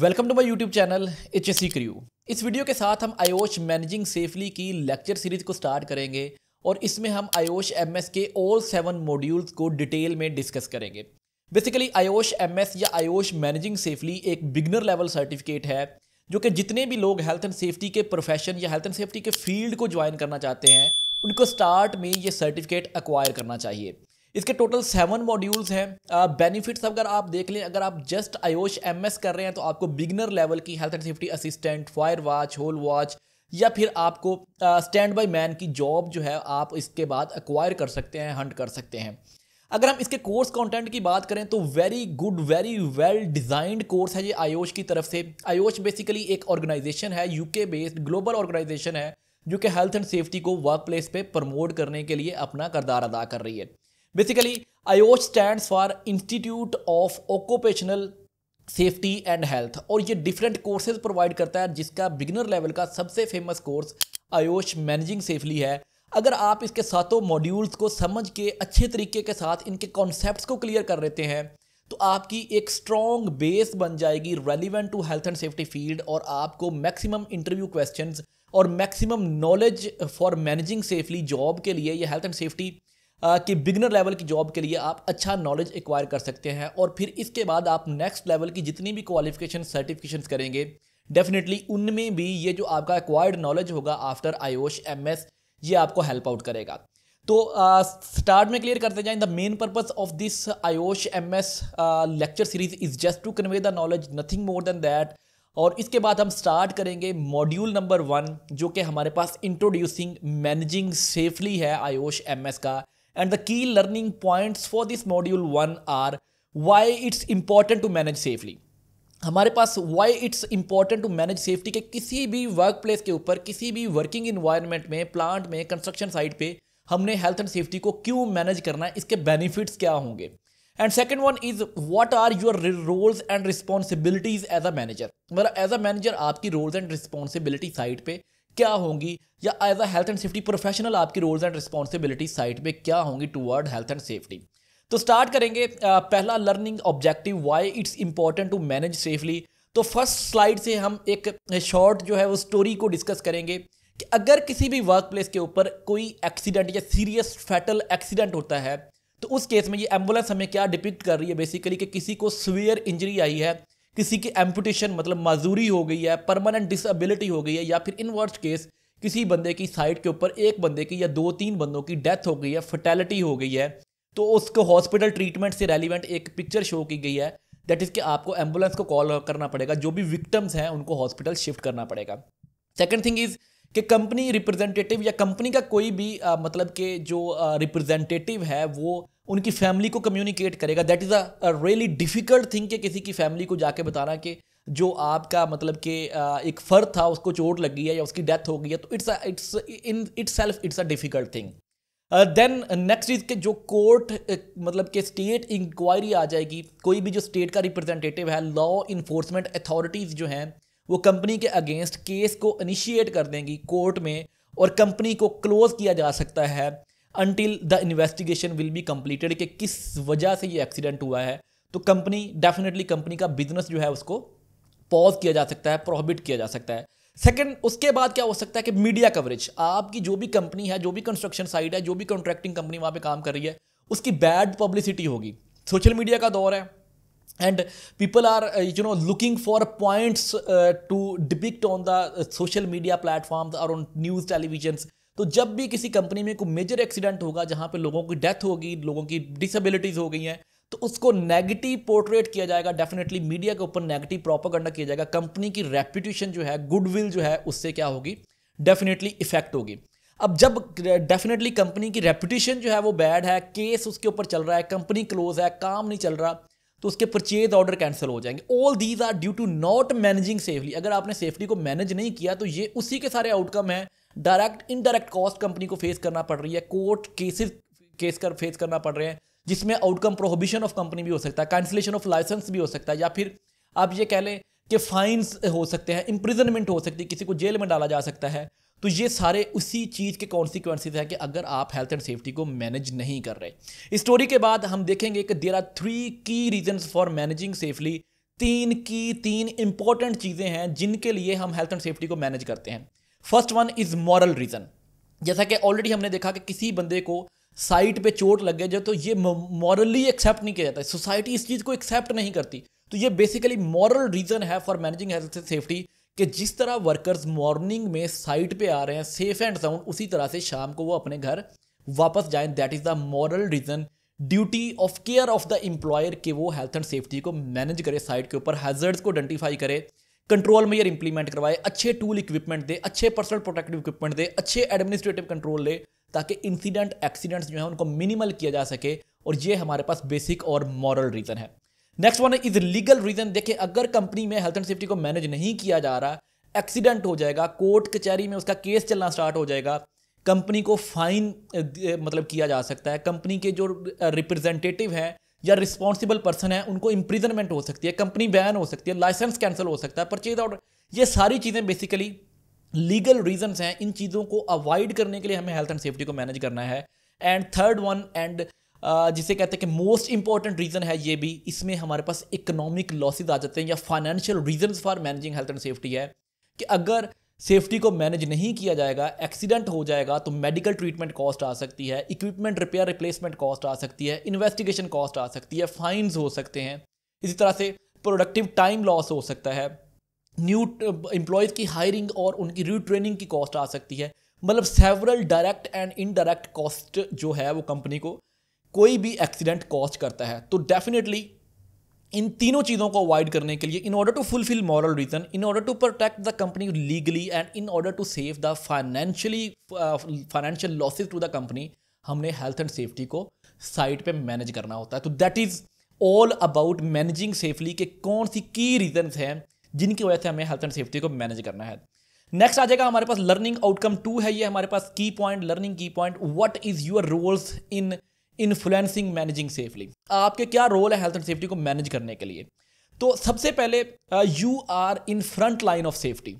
Welcome to my YouTube channel H S crew इस video के साथ हम आयोश मैनेजिंग सेफली की लेक्चर सीरीज को स्टार्ट करेंगे और इसमें हम आयोश एमएस के ऑल सेवन मॉड्यूल्स को डिटेल में डिस्कस करेंगे बेसिकली आयोश एमएस या आयोश मैनेजिंग सेफली एक बिगनर लेवल सर्टिफिकेट है जो कि जितने भी लोग हेल्थ एंड सेफ्टी के प्रोफेशन या हेल्थ एंड सेफ्टी के फील्ड को ज्वाइन करना चाहते हैं उनको स्टार्ट में ये सर्टिफिकेट अक्वायर करना चाहिए इसके टोटल सेवन मॉड्यूल्स हैं बेनिफिट्स uh, अगर आप देख लें अगर आप जस्ट आयोश एम कर रहे हैं तो आपको बिगनर लेवल की health and safety assistant fire watch hole watch या फिर आपको स्टैंड बाई मैन की जॉब जो है आप इसके बाद अक्वायर कर सकते हैं हंट कर सकते हैं अगर हम इसके कोर्स कंटेंट की बात करें तो very good very well designed course है ये आयोश की तरफ से आयोश बेसिकली एक ऑर्गेनाइजेशन है यूके बेस्ड ग्लोबल ऑर्गेनाइजेशन है जो कि हेल्थ एंड सेफ्टी को वर्क प्लेस पर प्रमोट करने के लिए अपना करदार अदा कर रही है basically IOSH stand for institute of occupational safety and health और ये डिफरेंट कोर्सेज प्रोवाइड करता है जिसका बिगिनर लेवल का सबसे famous course IOSH managing safely है अगर आप इसके सातों मॉड्यूल्स को समझ के अच्छे तरीके के साथ इनके कॉन्सेप्ट को क्लियर कर लेते हैं तो आपकी एक स्ट्रॉन्ग बेस बन जाएगी relevant to health and safety field और आपको मैक्सिमम इंटरव्यू क्वेश्चन और maximum knowledge for managing safely job के लिए ये हेल्थ एंड सेफ्टी कि बिगनर लेवल की जॉब के लिए आप अच्छा नॉलेज एक्वायर कर सकते हैं और फिर इसके बाद आप नेक्स्ट लेवल की जितनी भी क्वालिफिकेशन सर्टिफिकेशन करेंगे डेफिनेटली उनमें भी ये जो आपका एक्वायर्ड नॉलेज होगा आफ्टर आयोश एम ये आपको हेल्प आउट करेगा तो स्टार्ट में क्लियर करते जाएं the main purpose of this IOSH M S lecture series is just to convey the knowledge nothing more than that और इसके बाद हम स्टार्ट करेंगे मॉड्यूल नंबर वन जो कि हमारे पास इंट्रोड्यूसिंग मैनेजिंग सेफली है आयोश एम एस का and the key learning points for this module 1 are why it's important to manage safely हमारे पास why it's important to manage safety के किसी भी वर्क प्लेस के ऊपर किसी भी वर्किंग इन्वायरमेंट में प्लांट में कंस्ट्रक्शन साइट पे हमने हेल्थ एंड सेफ्टी को क्यों मैनेज करना है इसके बेनिफिट्स क्या होंगे and second one is what are your roles and responsibilities as a manager मतलब एज अ मैनेजर आपकी रोल्स एंड रिस्पॉन्सिबिलिटी साइट पे क्या होंगी या as a health and safety professional आपकी रोल्स एंड रिस्पॉन्सिबिलिटी साइट पे क्या होंगी टूवर्ड हेल्थ एंड सेफ्टी तो स्टार्ट करेंगे पहला learning objective why it's important to manage safely तो फर्स्ट स्लाइड से हम एक शॉर्ट जो है वो स्टोरी को डिस्कस करेंगे कि अगर किसी भी वर्क प्लेस के ऊपर कोई एक्सीडेंट या सीरियस फैटल एक्सीडेंट होता है तो उस केस में ये एम्बुलेंस हमें क्या डिपिक्ट कर रही है बेसिकली कि किसी को सीवियर इंजरी आई है किसी की एम्पुटेशन मतलब मजूरी हो गई है परमानेंट डिसबिलिटी हो गई है या फिर इन वर्स्ट केस किसी बंदे की साइट के ऊपर एक बंदे की या दो तीन बंदों की डेथ हो गई है फर्टेलिटी हो गई है तो उसको हॉस्पिटल ट्रीटमेंट से रेलिवेंट एक पिक्चर शो की गई है दैट इज़ कि आपको एम्बुलेंस को कॉल करना पड़ेगा जो भी विक्टम्स हैं उनको हॉस्पिटल शिफ्ट करना पड़ेगा सेकेंड थिंग इज़ कि कंपनी रिप्रेजेंटेटिव या कंपनी का कोई भी आ, मतलब के जो रिप्रेजेंटेटिव है वो उनकी फैमिली को कम्युनिकेट करेगा that is a really difficult thing कि किसी की फैमिली को जाके बताना कि जो आपका मतलब कि एक फ़र्द था उसको चोट लगी है या उसकी डेथ हो गई है तो it's it's in itself it's a difficult thing then next is के जो कोर्ट मतलब के स्टेट इंक्वायरी आ जाएगी कोई भी जो स्टेट का रिप्रेजेंटेटिव है लॉ इन्फोर्समेंट अथॉरिटीज़ जो हैं वो कंपनी के अगेंस्ट केस को इनिशिएट कर देंगी कोर्ट में और कंपनी को क्लोज किया जा सकता है until the investigation will be completed कि किस वजह से ये एक्सीडेंट हुआ है तो कंपनी डेफिनेटली कंपनी का बिजनेस जो है उसको पॉज किया जा सकता है प्रोहिबिट किया जा सकता है सेकंड उसके बाद क्या हो सकता है कि मीडिया कवरेज आपकी जो भी कंपनी है जो भी कंस्ट्रक्शन साइट है जो भी कॉन्ट्रैक्टिंग कंपनी वहाँ पे काम कर रही है उसकी बैड पब्लिसिटी होगी सोशल मीडिया का दौर है and people are you know looking for points to depict on the social media platforms और ऑन न्यूज़ टेलीविजन तो जब भी किसी कंपनी में कोई मेजर एक्सीडेंट होगा जहां पे लोगों की डेथ होगी लोगों की डिसेबिलिटीज़ हो गई हैं तो उसको नेगेटिव पोर्ट्रेट किया जाएगा डेफिनेटली मीडिया के ऊपर नेगेटिव प्रोपोगंडा किया जाएगा कंपनी की रेप्यूटेशन जो है गुडविल जो है उससे क्या होगी डेफिनेटली इफेक्ट होगी अब जब डेफिनेटली कंपनी की रेपुटेशन जो है वो बैड है केस उसके ऊपर चल रहा है कंपनी क्लोज है काम नहीं चल रहा तो उसके परचेज ऑर्डर कैंसिल हो जाएंगे all these are due to not managing safely अगर आपने सेफ्टी को मैनेज नहीं किया तो ये उसी के सारे आउटकम है डायरेक्ट इनडायरेक्ट कॉस्ट कंपनी को फेस करना पड़ रही है कोर्ट केसेस केस कर फेस करना पड़ रहे हैं जिसमें आउटकम प्रोहिबिशन ऑफ कंपनी भी हो सकता है कैंसिलेशन ऑफ लाइसेंस भी हो सकता है या फिर आप ये कह लें कि फाइन्स हो सकते हैं इम्प्रिजनमेंट हो सकती है किसी को जेल में डाला जा सकता है तो ये सारे उसी चीज़ के कॉन्सिक्वेंसेज हैं कि अगर आप हेल्थ एंड सेफ्टी को मैनेज नहीं कर रहे इस स्टोरी के बाद हम देखेंगे कि there are three key reason for managing safely तीन की तीन इंपॉर्टेंट चीज़ें हैं जिनके लिए हम हेल्थ एंड सेफ्टी को मैनेज करते हैं first one is moral reason जैसा कि ऑलरेडी हमने देखा कि किसी बंदे को साइट पे चोट लग गया तो ये मॉरली एक्सेप्ट नहीं किया जाता सोसाइटी इस चीज़ को एक्सेप्ट नहीं करती तो ये बेसिकली मॉरल रीज़न है for managing health and safety कि जिस तरह वर्कर्स मॉर्निंग में साइट पे आ रहे हैं सेफ एंड साउंड उसी तरह से शाम को वो अपने घर वापस जाएं that is the moral reason duty of care of the employer के वो हेल्थ एंड सेफ्टी को मैनेज करे साइट के ऊपर हैजर्ड्स को आइडेंटिफाई करे कंट्रोल मेयर इंप्लीमेंट करवाए अच्छे टूल इक्विपमेंट दे अच्छे पर्सनल प्रोटेक्टिव इक्विपमेंट दे अच्छे एडमिनिस्ट्रेटिव कंट्रोल ले ताकि इंसिडेंट एक्सीडेंट्स जो है उनको मिनिमल किया जा सके और ये हमारे पास बेसिक और मॉरल रीज़न है next one is legal reason देखिए अगर कंपनी में हेल्थ एंड सेफ्टी को मैनेज नहीं किया जा रहा एक्सीडेंट हो जाएगा कोर्ट कचहरी में उसका केस चलना स्टार्ट हो जाएगा कंपनी को फाइन मतलब किया जा सकता है कंपनी के जो रिप्रेजेंटेटिव हैं या रिस्पॉन्सिबल पर्सन है उनको इम्प्रिजनमेंट हो सकती है कंपनी बैन हो सकती है लाइसेंस कैंसिल हो सकता है परचेज ऑर्डर ये सारी चीज़ें बेसिकली लीगल रीजंस हैं इन चीज़ों को अवॉइड करने के लिए हमें हेल्थ एंड सेफ्टी को मैनेज करना है एंड थर्ड वन एंड जिसे कहते हैं कि मोस्ट इंपॉर्टेंट रीज़न है ये भी इसमें हमारे पास इकोनॉमिक लॉसेज आ जाते हैं या financial reason for managing health and safety है कि अगर सेफ्टी को मैनेज नहीं किया जाएगा एक्सीडेंट हो जाएगा तो मेडिकल ट्रीटमेंट कॉस्ट आ सकती है इक्विपमेंट रिपेयर रिप्लेसमेंट कॉस्ट आ सकती है इन्वेस्टिगेशन कॉस्ट आ सकती है फाइन्स हो सकते हैं इसी तरह से प्रोडक्टिव टाइम लॉस हो सकता है न्यू एम्प्लॉयज़ uh, की हायरिंग और उनकी रीट्रेनिंग की कॉस्ट आ सकती है मतलब several direct and indirect cost जो है वो कंपनी को कोई भी एक्सीडेंट कॉस्ट करता है तो डेफिनेटली इन तीनों चीज़ों को अवॉइड करने के लिए in order to fulfil moral reason in order to protect the company legally and in order to save the financially financial losses to the company हमने हेल्थ एंड सेफ्टी को site पे manage करना होता है तो that is all about managing safely के कौन सी की रीजन हैं जिनकी वजह से हमें हेल्थ एंड सेफ्टी को मैनेज करना है नेक्स्ट आ जाएगा हमारे पास लर्निंग आउटकम टू है ये हमारे पास key point learning key point what is your roles in influencing managing safely आपके क्या रोल है हेल्थ एंड सेफ्टी को मैनेज करने के लिए तो सबसे पहले you are in front line of safety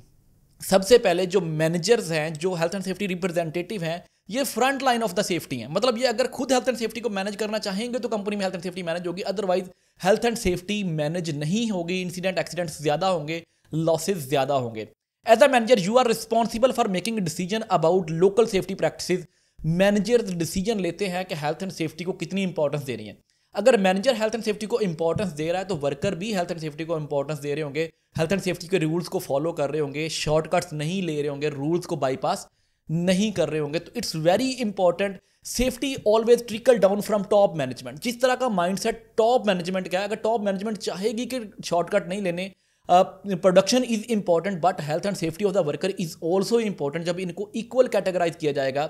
सबसे पहले जो मैनेजर्स हैं जो हेल्थ एंड सेफ्टी रिप्रेजेंटेटिव हैं ये front line of the safety है मतलब ये अगर खुद हेल्थ एंड सेफ्टी को मैनेज करना चाहेंगे तो कंपनी में हेल्थ एंड सेफ्टी मैनेज होगी otherwise health and safety manage नहीं होगी इंसिडेंट एक्सीडेंट ज़्यादा होंगे लॉसेज ज़्यादा होंगे as a manager you are responsible for making decision about local safety practice manager decision लेते हैं कि हेल्थ एंड सेफ्टी को कितनी इंपॉर्टेंस दे रही है अगर मैनेजर हेल्थ एंड सेफ्टी को इंपॉर्टेंस दे रहा है तो वर्कर भी हेल्थ एंड सेफ्टी को इंपॉर्टेंस दे रहे होंगे हेल्थ एंड सेफ्टी के रूल्स को फॉलो कर रहे होंगे शॉर्टकट्स नहीं ले रहे होंगे रूल्स को बाईपास नहीं कर रहे होंगे तो it's very important safety always trickle down from top management जिस तरह का माइंड टॉप मैनेजमेंट का है अगर टॉप मैनेजमेंट चाहेगी कि शॉर्टकट नहीं लेने production is important but health and safety of the worker is also important जब इनको इक्वल कैटेगराइज किया जाएगा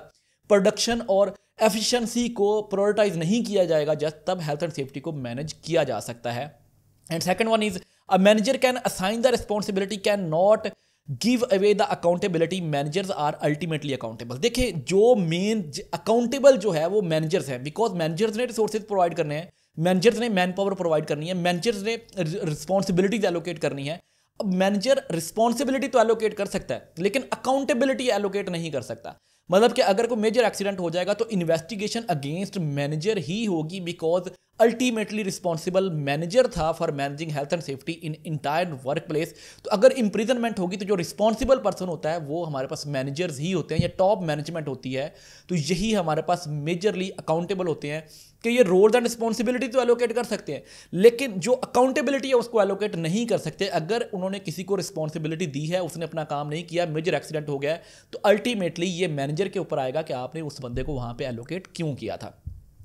प्रोडक्शन और एफिशिएंसी को प्रायोरिटाइज नहीं किया जाएगा जस्ट तब हेल्थ एंड सेफ्टी को मैनेज किया जा सकता है and second one is a manager can assign the responsibility can not give away the accountability managers are ultimately accountable देखिए जो मेन अकाउंटेबल जो है वो मैनेजर्स हैं बिकॉज मैनेजर्स ने रिसोर्सेज प्रोवाइड करने हैं मैनेजर्स ने मैन पावर प्रोवाइड करनी है मैनेजर्स ने रिस्पॉन्सिबिलिटीज एलोकेट करनी है अब मैनेजर रिस्पॉन्सिबिलिटी तो एलोकेट कर सकता है लेकिन अकाउंटेबिलिटी एलोकेट नहीं कर सकता मतलब कि अगर कोई मेजर एक्सीडेंट हो जाएगा तो इन्वेस्टिगेशन अगेंस्ट मैनेजर ही होगी बिकॉज अल्टीमेटली रिस्पॉन्सिबल मैनेजर था for managing health and safety in entire work place तो अगर इंप्रिजनमेंट होगी तो जो रिस्पॉन्सिबल पर्सन होता है वो हमारे पास मैनेजर्स ही होते हैं या टॉप मैनेजमेंट होती है तो यही हमारे पास मेजरली अकाउंटेबल होते हैं कि ये रोल्स एंड रिस्पॉन्सिबिलिटी तो एलोकेट कर सकते हैं लेकिन जो अकाउंटेबिलिटी है उसको एलोकेट नहीं कर सकते अगर उन्होंने किसी को रिस्पॉन्सिबिलिटी दी है उसने अपना काम नहीं किया मेजर एक्सीडेंट हो गया तो अल्टीमेटली ये मैनेजर के ऊपर आएगा कि आपने उस बंदे को वहाँ पर एलोकेट क्यों किया था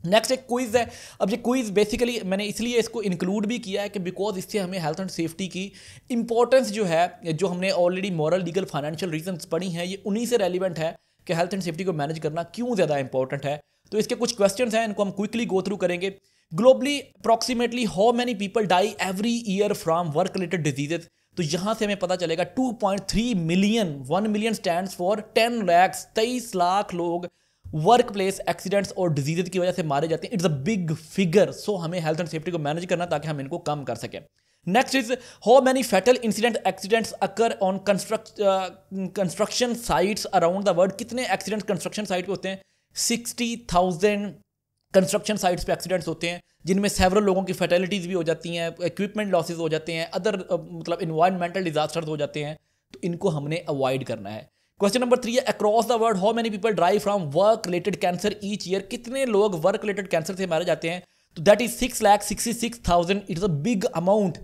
नेक्स्ट एक क्विज़ है अब ये क्विज़ बेसिकली मैंने इसलिए इसको इंक्लूड भी किया है कि बिकॉज इससे हमें हेल्थ एंड सेफ्टी की इंपॉर्टेंस जो है जो हमने already moral legal financial reasons पढ़ी हैं ये उन्हीं से रेलिवेंट है कि हेल्थ एंड सेफ्टी को मैनेज करना क्यों ज़्यादा इंपॉर्टेंट है तो इसके कुछ क्वेश्चन हैं इनको हम क्विकली गो थ्रू करेंगे globally approximately how many people die every year from work related diseases तो यहाँ से हमें पता चलेगा 2.3 million 1 million stand for 10 lakhs 23 lakh लोग वर्क प्लेस एक्सीडेंट्स और डिजीजेज की वजह से मारे जाते हैं it's a big figure so हमें हेल्थ एंड सेफ्टी को मैनेज करना ताकि हम इनको कम कर सकें next is how many fatal incident accidents occur on construction sites around the world कितने एक्सीडेंट्स कंस्ट्रक्शन साइट पे होते हैं सिक्सटी थाउजेंड कंस्ट्रक्शन साइट्स पे एक्सीडेंट्स होते हैं जिनमें सेवरल लोगों की फैटेलिटीज़ भी हो जाती हैं इक्विपमेंट लॉसेज हो जाते हैं अदर uh, मतलब इन्वायरमेंटल डिजास्टर्स हो जाते हैं तो इनको हमने अवॉइड करना है क्वेश्चन नंबर थ्री है across the world how many people drive from work related cancer each year कितने लोग वर्क रिलेटेड कैंसर से मारे जाते हैं तो that is six lakh sixty six thousand it is a big amount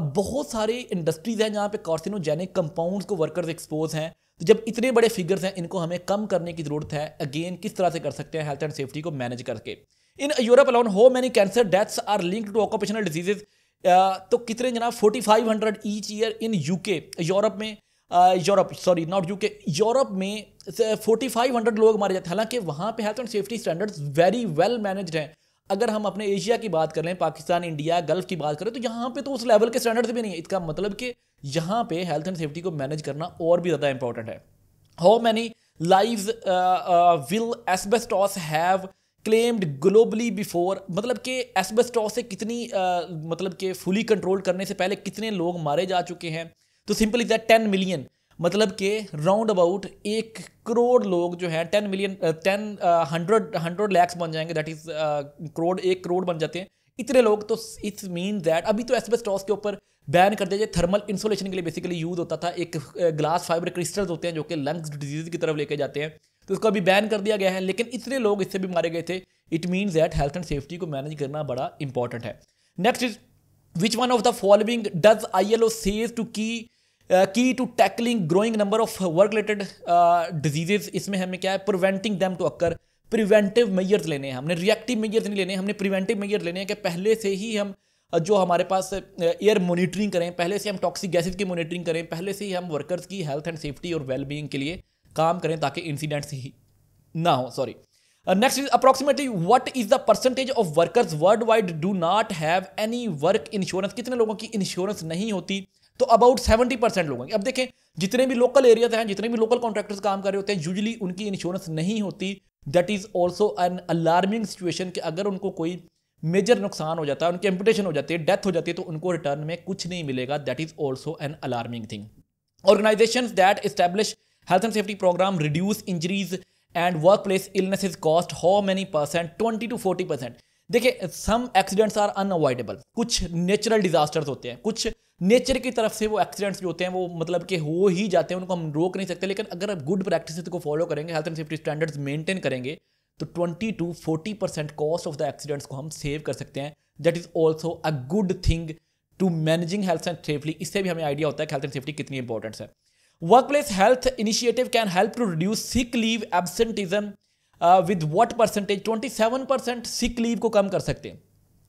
अब बहुत सारी इंडस्ट्रीज हैं जहाँ पे कार्सिनोजेनिक कंपाउंड्स को वर्कर्स एक्सपोज हैं तो जब इतने बड़े फिगर्स हैं इनको हमें कम करने की जरूरत है अगेन किस तरह से कर सकते हैं हेल्थ एंड सेफ्टी को मैनेज करके in Europe alone how many cancer deaths are linked to occupational diseases तो कितने जना forty five hundred each year in UK Europe में Europe sorry not UK Europe में फोर्टी फाइव हंड्रेड लोग मारे जाते हैं हालांकि वहाँ पे health and safety standards very well managed हैं अगर हम अपने एशिया की बात करें पाकिस्तान इंडिया गल्फ की बात करें तो यहाँ पे तो उस लेवल के स्टैंडर्ड्स भी नहीं है इसका मतलब कि यहाँ पे हेल्थ एंड सेफ्टी को मैनेज करना और भी ज़्यादा इंपॉर्टेंट है how many live will asbestos have claimed globally before मतलब कि एसबेस्टॉस से कितनी uh, मतलब कि फुली कंट्रोल करने से पहले कितने लोग मारे जा चुके हैं तो सिंपल इज टेन मिलियन मतलब कि राउंड अबाउट एक करोड़ लोग जो हैं ten million ten hundred hundred lakhs बन जाएंगे दैट इज़ करोड़ एक करोड़ बन जाते हैं इतने लोग तो इट्स मीन दैट अभी तो टॉस के ऊपर बैन कर दिया थर्मल इंसुलेशन के लिए बेसिकली यूज़ होता था एक ग्लास फाइबर क्रिस्टल्स होते हैं जो कि लंग्स डिजीज की तरफ लेके जाते हैं तो उसको अभी बैन कर दिया गया है लेकिन इतने लोग इससे भी मारे गए थे it means that health and safety को मैनेज करना बड़ा इंपॉर्टेंट है next is which one of the following does I L O says to key key to tackling growing number of work related diseases इसमें हमें क्या है preventing them to occur preventive measures लेने हैं हमने रिएक्टिव मेजर्स नहीं लेने हमने प्रिवेंटिव मेजर्स लेने हैं कि पहले से ही हम uh, जो हमारे पास एयर uh, मोनिटरिंग करें पहले से हम टॉक्सिक गैसेज की मोनिटरिंग करें पहले से ही हम वर्कर्स की हेल्थ एंड सेफ्टी और वेलबींग के लिए काम करें ताकि इंसिडेंट्स ही ना हो sorry next is approximately what is the percentage of workers world wide do not have any work insurance कितने लोगों की इंश्योरेंस नहीं होती तो अबाउट सेवेंटी परसेंट लोग होंगे अब देखें जितने भी लोकल एरियाज हैं जितने भी लोकल कॉन्ट्रैक्टर्स काम कर रहे होते हैं यूजली उनकी इंश्योरेंस नहीं होती that is also an alarming situation कि अगर उनको कोई मेजर नुकसान हो जाता है उनकी एम्पुटेशन हो जाती है डेथ हो जाती है तो उनको रिटर्न में कुछ नहीं मिलेगा that is also an alarming thing organization that establish health and safety program reduce injuries and work place illness is cost how many percent twenty to forty percent देखिए सम एक्सीडेंट्स आर अनअवॉइडेबल कुछ natural disasters होते हैं कुछ nature की तरफ से वो accidents जो होते हैं वो मतलब कि हो ही जाते हैं उनको हम रोक नहीं सकते लेकिन अगर आप गुड प्रैक्टिस को फॉलो करेंगे health and safety standards maintain करेंगे तो twenty to forty percent cost of the accidents को हम सेव कर सकते हैं that is also a good thing to managing health and safety इससे भी हमें आइडिया होता है कि हेल्थ एंड सेफ्टी कितनी इंपॉर्टेंट है work place health initiative can help to reduce sick leave absenteeism with what percentage twenty seven percent sick leave को कम कर सकते हैं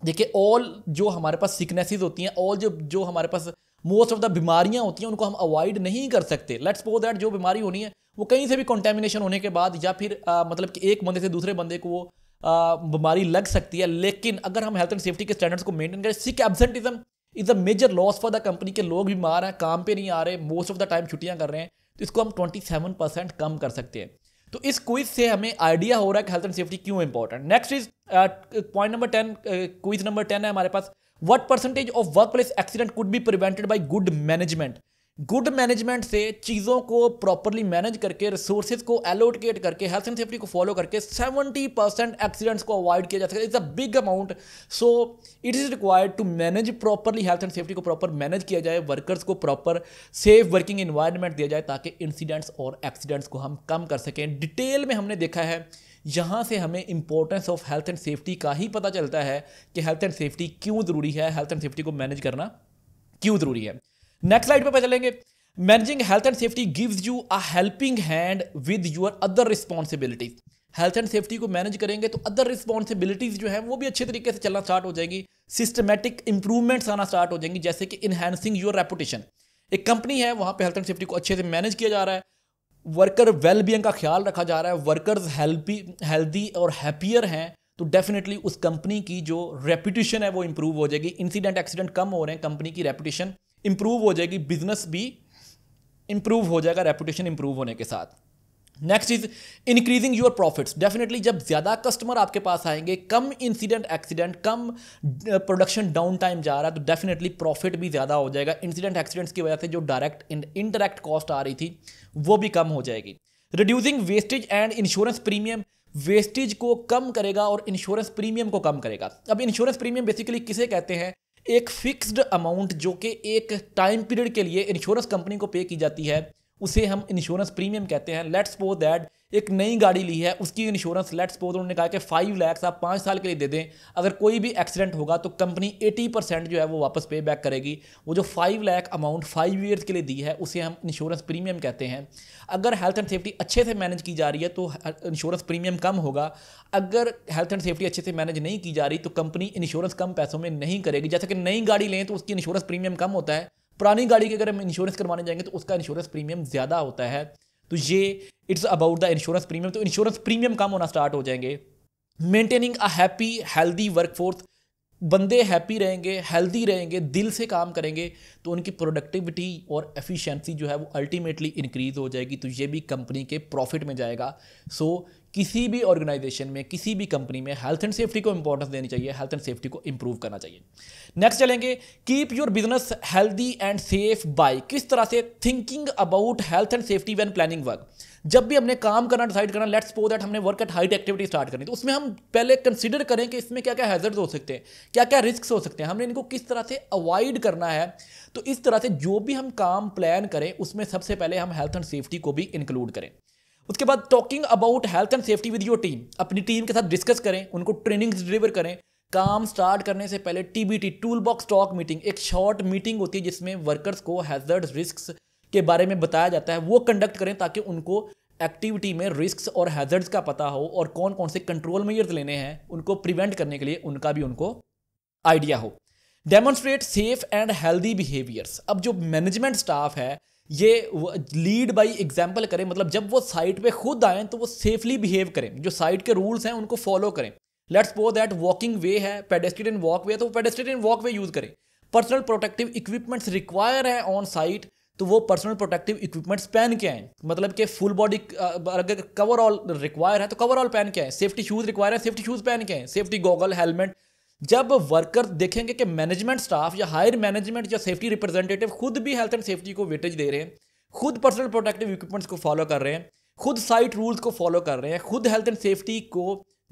देखिए ऑल जो हमारे पास सिकनेसेस होती हैं ऑल जो जो हमारे पास मोस्ट ऑफ द बीमारियां होती हैं उनको हम अवॉइड नहीं कर सकते लेट्स सपोज दैट जो बीमारी होनी है वो कहीं से भी कंटेमिनेशन होने के बाद या फिर आ, मतलब कि एक बंदे से दूसरे बंदे को वो बीमारी लग सकती है लेकिन अगर हम हेल्थ एंड सेफ्टी के स्टैंडर्ड्स को मेंटेन करें sick absenteeism is a major loss for the company के लोग बीमार हैं काम पे नहीं आ रहे मोस्ट ऑफ द टाइम छुट्टियां कर रहे हैं तो इसको हम ट्वेंटी परसेंट कम कर सकते हैं तो इस क्विज से हमें आइडिया हो रहा है कि हेल्थ एंड सेफ्टी क्यों important next is point number ten quiz number ten है हमारे पास what percentage of work place accident could be prevented by good management good management से चीज़ों को प्रॉपरली मैनेज करके रिसोर्सेज को एलोकेट करके हेल्थ एंड सेफ्टी को फॉलो करके 70 परसेंट एक्सीडेंट्स को अवॉइड किया जा सकता है it's a big amount so it is required to manage properly health and safety को प्रॉपर मैनेज किया जाए वर्कर्स को प्रॉपर सेफ वर्किंग इन्वायरमेंट दिया जाए ताकि इंसीडेंट्स और एक्सीडेंट्स को हम कम कर सकें डिटेल में हमने देखा है यहाँ से हमें importance of health and safety का ही पता चलता है कि हेल्थ एंड सेफ्टी क्यों ज़रूरी है हेल्थ एंड सेफ्टी को मैनेज करना क्यों ज़रूरी है नेक्स्ट स्लाइड पे पता चलेंगे managing health and safety gives you a helping hand with your other responsibilities health and safety को मैनेज करेंगे तो अदर रिस्पॉन्सिबिलिटीज जो है वो भी अच्छे तरीके से चलना स्टार्ट हो जाएगी सिस्टमेटिक इंप्रूवमेंट्स आना स्टार्ट हो जाएंगी जैसे कि इनहेंसिंग योर रेपुटेशन एक कंपनी है वहाँ पे हेल्थ एंड सेफ्टी को अच्छे से मैनेज किया जा रहा है वर्कर वेलबींग का ख्याल रखा जा रहा है वर्कर्स हेल्पी हेल्दी और हैप्पियर हैं तो डेफिनेटली उस कंपनी की जो रेपुटेशन है वो इंप्रूव हो जाएगी इंसिडेंट एक्सीडेंट कम हो रहे हैं कंपनी की रेपुटेशन इम्प्रूव हो जाएगी बिजनेस भी इम्प्रूव हो जाएगा रेपुटेशन इम्प्रूव होने के साथ next is increasing your profits definitely जब ज़्यादा कस्टमर आपके पास आएंगे कम इंसिडेंट एक्सीडेंट कम प्रोडक्शन डाउन टाइम जा रहा है तो डेफिनेटली प्रॉफिट भी ज़्यादा हो जाएगा इंसिडेंट एक्सीडेंट्स की वजह से जो डायरेक्ट इनडायरेक्ट कॉस्ट आ रही थी वो भी कम हो जाएगी reducing wastage and insurance premium wastage को कम करेगा और इंश्योरेंस प्रीमियम को कम करेगा अब इंश्योरेंस प्रीमियम बेसिकली किसे कहते हैं एक फिक्स्ड अमाउंट जो कि एक टाइम पीरियड के लिए इंश्योरेंस कंपनी को पे की जाती है उसे हम इंश्योरेंस प्रीमियम कहते हैं लेट्स सपोज दैट एक नई गाड़ी ली है उसकी इंश्योरेंस लेट्स सपोज उन्होंने कहा कि फाइव लैक्स आप पाँच साल के लिए दे दें अगर कोई भी एक्सीडेंट होगा तो कंपनी एटी परसेंट जो है वो वापस पे बैक करेगी वो जो five lakh amount five years के लिए दी है उसे हम इंश्योरेंस प्रीमियम कहते हैं अगर हेल्थ एंड सेफ्टी अच्छे से मैनेज की जा रही है तो इंश्योरेंस प्रीमियम कम होगा अगर हेल्थ एंड सेफ्टी अच्छे से मैनेज नहीं की जा रही तो कंपनी इंश्योरेंस कम पैसों में नहीं करेगी जैसे कि नई गाड़ी लें तो उसकी इंश्योरेंस प्रीमियम कम होता है पुरानी गाड़ी की अगर हम इंश्योरेंस करवाने जाएंगे तो उसका इंश्योरेंस प्रीमियम ज़्यादा होता है तो ये it's about the insurance premium तो इंश्योरेंस प्रीमियम कम होना स्टार्ट हो जाएंगे maintaining a happy healthy workforce बंदे हैप्पी रहेंगे हेल्दी रहेंगे दिल से काम करेंगे तो उनकी प्रोडक्टिविटी और एफिशिएंसी जो है वो अल्टीमेटली इंक्रीज हो जाएगी तो ये भी कंपनी के प्रॉफिट में जाएगा सो so, किसी भी ऑर्गेनाइजेशन में किसी भी कंपनी में हेल्थ एंड सेफ्टी को इंपॉर्टेंस देनी चाहिए हेल्थ एंड सेफ्टी को इंप्रूव करना चाहिए नेक्स्ट चलेंगे keep your business healthy and safe by किस तरह से thinking about health and safety when planning work जब भी हमने काम करना डिसाइड करना लेट्स सपोज दैट हमने work at height activity start करनी तो उसमें हम पहले कंसिडर करें कि इसमें क्या क्या हैजर्ड हो सकते हैं क्या क्या रिस्क हो सकते हैं हमने इनको किस तरह से अवॉइड करना है तो इस तरह से जो भी हम काम प्लान करें उसमें सबसे पहले हम हेल्थ एंड सेफ्टी को भी इंक्लूड करें उसके बाद talking about health and safety with your team अपनी टीम के साथ डिस्कस करें उनको ट्रेनिंग डिलीवर करें काम स्टार्ट करने से पहले T tool box talk meeting एक शॉर्ट मीटिंग होती है जिसमें वर्कर्स को हैजर्ड रिस्क के बारे में बताया जाता है वो कंडक्ट करें ताकि उनको एक्टिविटी में रिस्क और हैजर्ड्स का पता हो और कौन कौन से कंट्रोल मेयर्स लेने हैं उनको प्रिवेंट करने के लिए उनका भी उनको आइडिया हो demonstrate safe and healthy behaviours अब जो मैनेजमेंट स्टाफ है ये लीड बाय एग्जाम्पल करें मतलब जब वो साइट पे खुद आएँ तो वो सेफली बिहेव करें जो साइट के रूल्स हैं उनको फॉलो करें लेट्स पो दैट वॉकिंग वे है पेडेस्ट्रियन वॉक वे है तो पेडेस्ट्रियन वॉक वे यूज़ करें पर्सनल प्रोटेक्टिव इक्विपमेंट्स रिक्वायर है ऑन साइट तो वो पर्सनल प्रोटेक्टिव इक्विपमेंट्स पहन के आएँ मतलब कि फुल बॉडी अगर कवर ऑल रिक्वायर है तो कवर ऑल पहन के आएँ सेफ्टी शूज़ रिक्वायर है सेफ्टी शूज़ पहन के आएँ सेफ्टी गॉगल हेलमेट जब वर्कर देखेंगे कि मैनेजमेंट स्टाफ या हायर मैनेजमेंट या सेफ्टी रिप्रेजेंटेटिव खुद भी हेल्थ एंड सेफ्टी को वेटेज दे रहे हैं खुद पर्सनल प्रोटेक्टिव इक्विपमेंट्स को फॉलो कर रहे हैं खुद साइट रूल्स को फॉलो कर रहे हैं खुद हेल्थ एंड सेफ्टी को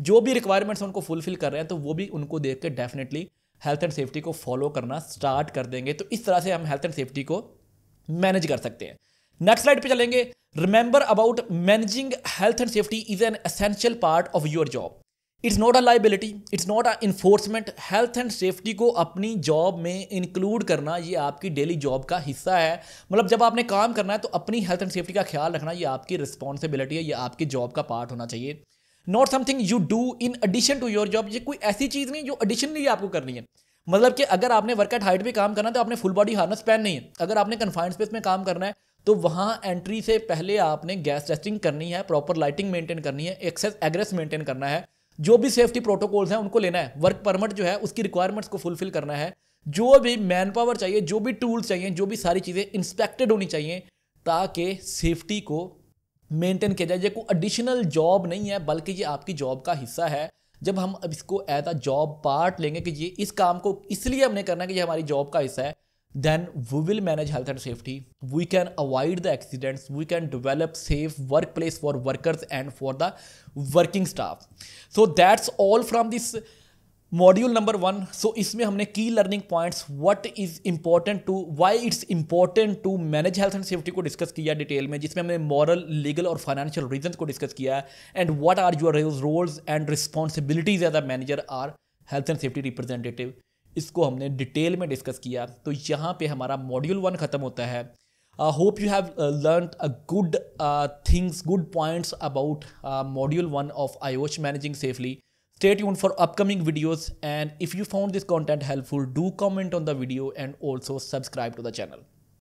जो भी रिक्वायरमेंट्स उनको फुलफिल कर रहे हैं तो वो भी उनको देख के डेफिनेटली हेल्थ एंड सेफ्टी को फॉलो करना स्टार्ट कर देंगे तो इस तरह से हम हेल्थ एंड सेफ्टी को मैनेज कर सकते हैं नेक्स्ट स्लाइड पे चलेंगे remember about managing health and safety is an essential part of your job it's not a liability it's not a enforcement health and safety को अपनी जॉब में include करना ये आपकी डेली जॉब का हिस्सा है मतलब जब आपने काम करना है तो अपनी हेल्थ एंड सेफ्टी का ख्याल रखना ये आपकी रिस्पॉन्सिबिलिटी है ये आपकी जॉब का पार्ट होना चाहिए not something you do in addition to your job ये कोई ऐसी चीज़ नहीं जो एडिशनली आपको करनी है मतलब कि अगर आपने वर्कआउट हाइट पर काम करना है तो आपने फुल बॉडी हार्नेस पहन नहीं है अगर आपने कन्फाइंड स्पेस में काम करना है तो वहाँ एंट्री से पहले आपने गैस टेस्टिंग करनी है प्रॉपर लाइटिंग मेंटेन करनी है एक्सेस एग्रेस मेंटेन करना है जो भी सेफ्टी प्रोटोकॉल्स हैं उनको लेना है वर्क परमिट जो है उसकी रिक्वायरमेंट्स को फुलफिल करना है जो भी मैन पावर चाहिए जो भी टूल्स चाहिए जो भी सारी चीज़ें इंस्पेक्टेड होनी चाहिए ताकि सेफ्टी को मेंटेन किया जाए ये कोई एडिशनल जॉब नहीं है बल्कि ये आपकी जॉब का हिस्सा है जब हम इसको एज अ जॉब पार्ट लेंगे कि ये इस काम को इसलिए हमने करना है कि ये हमारी जॉब का हिस्सा है then we will manage health and safety. We can avoid the accidents. We can develop safe workplace for workers and for the working staff. So that's all from this module number one. So इसमें हमने key learning points, what is important to, why it's important to manage health and safety को discuss किया detail में, जिसमें हमने moral, legal और financial reasons को discuss किया, and what are your roles and responsibilities as a manager or health and safety representative. इसको हमने डिटेल में डिस्कस किया तो यहाँ पे हमारा मॉड्यूल वन ख़त्म होता है I hope you have learn a good things good points about module one of I IOSH managing safely stay यून for upcoming videos and if you found this content helpful do comment on the video and also subscribe to the channel